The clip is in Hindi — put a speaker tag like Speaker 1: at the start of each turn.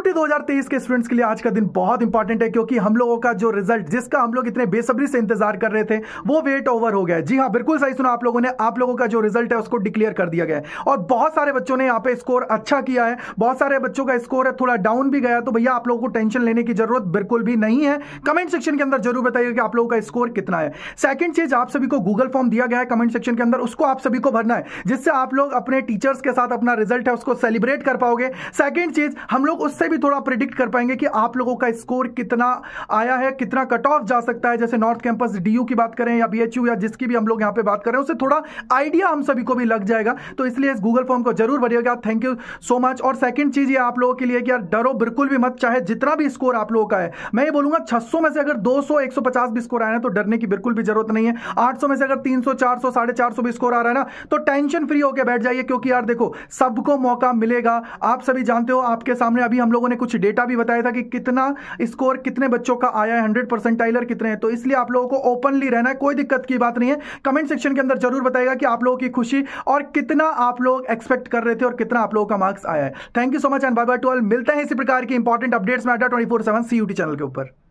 Speaker 1: यूटी 2023 के स्टूडेंट्स के लिए आज का दिन बहुत इंपॉर्टेंट है क्योंकि हम लोगों का जो रिजल्ट जिसका हम लोग इतने बेसब्री से इंतजार कर रहे थे वो वेट ओवर हो गया जी हाँ बिल्कुल सही सुना आप लोगों ने आप लोगों का जो रिजल्ट है उसको डिक्लेयर कर दिया गया है और बहुत सारे बच्चों ने यहाँ पे स्कोर अच्छा किया है बहुत सारे बच्चों का स्कोर है थोड़ा डाउन भी गया तो भैया आप लोगों को टेंशन लेने की जरूरत बिल्कुल भी नहीं है कमेंट सेक्शन के अंदर जरूर बताइए कि आप लोगों का स्कोर कितना है सेकंड चीज आप सभी को गूगल फॉर्म दिया गया है कमेंट सेक्शन के अंदर उसको आप सभी को भरना है जिससे आप लोग अपने टीचर्स के साथ अपना रिजल्ट है उसको सेलिब्रेट कर पाओगे सेकेंड चीज हम लोग उससे भी थोड़ा प्रिडिक्ट कर पाएंगे कि आप लोगों का स्कोर कितना आया है कितना कट ऑफ जा सकता है जैसे नॉर्थ कैंपस डीयू की बात करें या बीएचयू या जिसकी भी हम लोग यहाँ पे बात कर रहे हैं उससे थोड़ा आइडिया हम सभी को भी लग जाएगा तो इसलिए इस गूगल फॉर्म को जरूर भरिएगा थैंक यू सो मच और सेकंड चीज ये आप लोगों के लिए कि यार डरो बिल्कुल भी मत चाहे जितना भी स्कोर आप लोगों का है मैं ये बोलूंगा 600 में से अगर दो सौ भी स्कोर आया है तो डरने की बिल्कुल भी जरूरत नहीं है आठ में से अगर 300 400 चार भी स्कोर आ रहा है ना तो टेंशन फ्री होकर बैठ जाइए क्योंकि यार देखो सबको मौका मिलेगा आप सभी जानते हो आपके सामने अभी हम लोग लोगों ने कुछ डेटा भी बताया था कि कितना स्कोर कितने बच्चों का आया है हंड्रेड परसेंटाइलर कितने हैं तो इसलिए आप लोगों को ओपनली रहना है कोई दिक्कत की बात नहीं है कमेंट सेक्शन के अंदर जरूर बताएगा कि आप लोगों की खुशी और कितना आप लोग एक्सपेक्ट कर रहे थे और कितना आप लोगों का मार्क्स आया है thank you so much and bye bye to all मिलते हैं इसी प्रकार की इंपॉर्टेंट अपडेट्स में अड्डा ट्वेंटी फोर सेवन सी चैनल के ऊपर